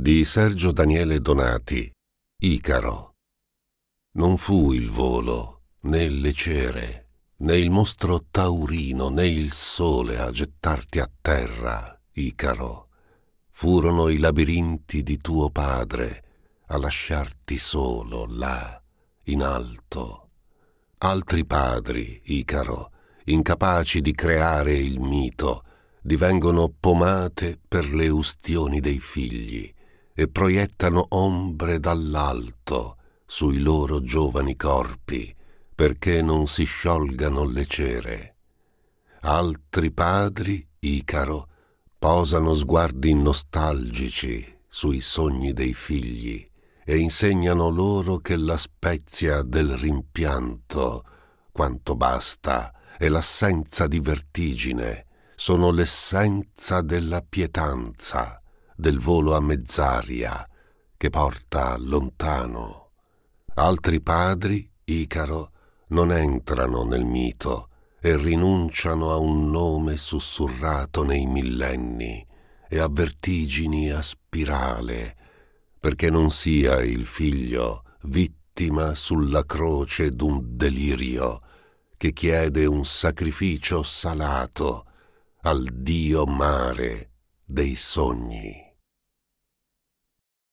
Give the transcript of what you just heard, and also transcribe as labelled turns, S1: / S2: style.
S1: di Sergio Daniele Donati, Icaro. Non fu il volo, né le cere, né il mostro taurino, né il sole a gettarti a terra, Icaro. Furono i labirinti di tuo padre a lasciarti solo là, in alto. Altri padri, Icaro, incapaci di creare il mito, divengono pomate per le ustioni dei figli e proiettano ombre dall'alto sui loro giovani corpi perché non si sciolgano le cere. Altri padri, Icaro, posano sguardi nostalgici sui sogni dei figli e insegnano loro che la spezia del rimpianto, quanto basta, e l'assenza di vertigine sono l'essenza della pietanza del volo a mezz'aria che porta lontano. Altri padri, Icaro, non entrano nel mito e rinunciano a un nome sussurrato nei millenni e a vertigini a spirale, perché non sia il figlio vittima sulla croce d'un delirio che chiede un sacrificio salato al dio mare dei sogni.